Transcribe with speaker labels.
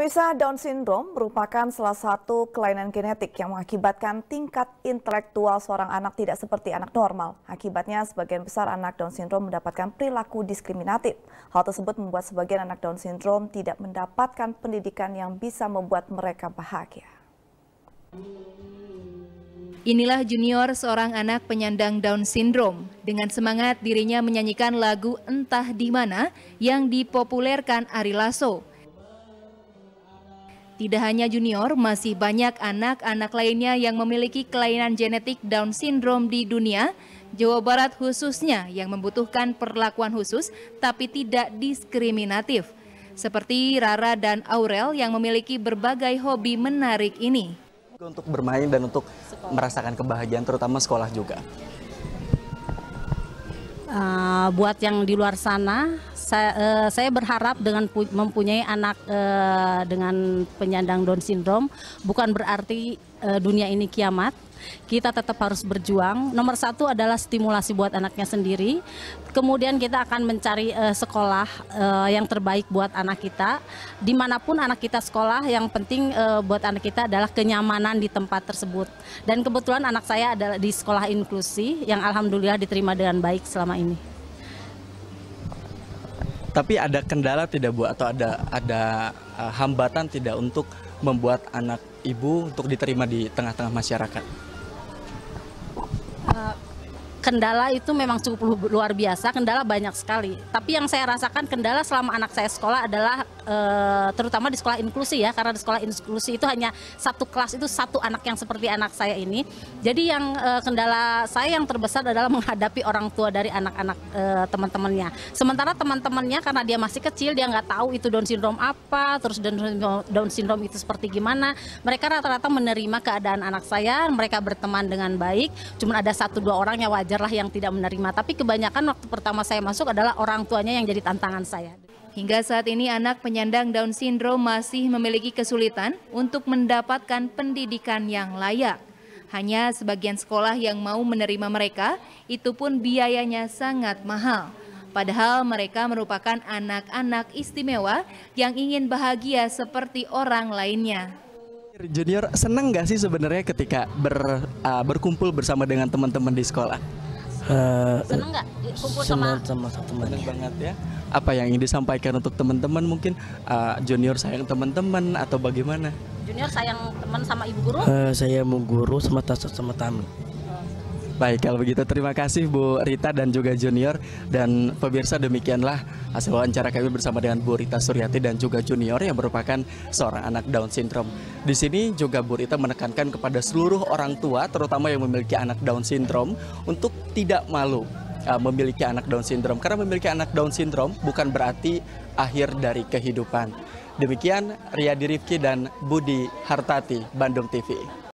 Speaker 1: Pemirsa Down syndrome merupakan salah satu kelainan genetik yang mengakibatkan tingkat intelektual seorang anak tidak seperti anak normal. Akibatnya sebagian besar anak Down syndrome mendapatkan perilaku diskriminatif. Hal tersebut membuat sebagian anak Down syndrome tidak mendapatkan pendidikan yang bisa membuat mereka bahagia. Inilah Junior seorang anak penyandang Down syndrome. Dengan semangat dirinya menyanyikan lagu Entah Di Mana yang dipopulerkan Ari Lasso. Tidak hanya junior, masih banyak anak-anak lainnya yang memiliki kelainan genetik Down syndrome di dunia, Jawa Barat khususnya yang membutuhkan perlakuan khusus tapi tidak diskriminatif. Seperti Rara dan Aurel yang memiliki berbagai hobi menarik ini.
Speaker 2: Untuk bermain dan untuk merasakan kebahagiaan terutama sekolah juga.
Speaker 1: Eh, buat
Speaker 3: yang di luar sana saya, uh, eh, saya berharap dengan mempunyai anak uh, dengan penyandang Down syndrome bukan berarti Eh, dunia ini kiamat kita tetap harus berjuang. Nomor satu adalah stimulasi buat anaknya sendiri. Kemudian kita akan mencari uh, sekolah uh, yang terbaik buat anak kita. Dimanapun anak kita sekolah, yang penting uh, buat anak kita adalah kenyamanan di tempat tersebut. Dan kebetulan anak saya adalah di sekolah inklusi yang alhamdulillah diterima dengan baik selama ini.
Speaker 2: Tapi ada kendala tidak bu atau ada ada uh, hambatan tidak untuk membuat anak ibu untuk diterima di tengah-tengah masyarakat?
Speaker 3: kendala itu memang cukup luar biasa, kendala banyak sekali. Tapi yang saya rasakan kendala selama anak saya sekolah adalah e, terutama di sekolah inklusi ya, karena di sekolah inklusi itu hanya satu kelas itu satu anak yang seperti anak saya ini. Jadi yang e, kendala saya yang terbesar adalah menghadapi orang tua dari anak-anak e, teman-temannya. Sementara teman-temannya karena dia masih kecil, dia nggak tahu itu Down syndrome apa, terus Down syndrome, Down syndrome itu seperti gimana. Mereka rata-rata menerima keadaan anak saya, mereka berteman dengan baik. Cuman ada satu dua orang yang wajib wajarlah yang tidak menerima. Tapi kebanyakan waktu pertama saya
Speaker 1: masuk adalah orang tuanya yang jadi tantangan saya. Hingga saat ini anak penyandang Down syndrome masih memiliki kesulitan untuk mendapatkan pendidikan yang layak. Hanya sebagian sekolah yang mau menerima mereka, itu pun biayanya sangat mahal. Padahal mereka merupakan anak-anak istimewa yang ingin bahagia seperti orang lainnya.
Speaker 2: Junior senang gak sih sebenarnya ketika ber, uh, berkumpul bersama dengan teman-teman di sekolah? Uh, seneng gak sama, sama, teman? Seneng banget ya. Apa yang ingin disampaikan untuk teman-teman mungkin uh, junior sayang teman-teman atau bagaimana?
Speaker 3: Junior sayang teman sama ibu guru? Uh,
Speaker 2: saya mau guru sama sama tamu. Baik, kalau begitu terima kasih Bu Rita dan juga Junior dan pemirsa demikianlah hasil wawancara kami bersama dengan Bu Rita Suryati dan juga Junior yang merupakan seorang anak Down syndrome. Di sini juga Bu Rita menekankan kepada seluruh orang tua terutama yang memiliki anak Down syndrome untuk tidak malu uh, memiliki anak Down syndrome karena memiliki anak Down syndrome bukan berarti akhir dari kehidupan. Demikian Ria Rifki dan Budi Hartati Bandung TV.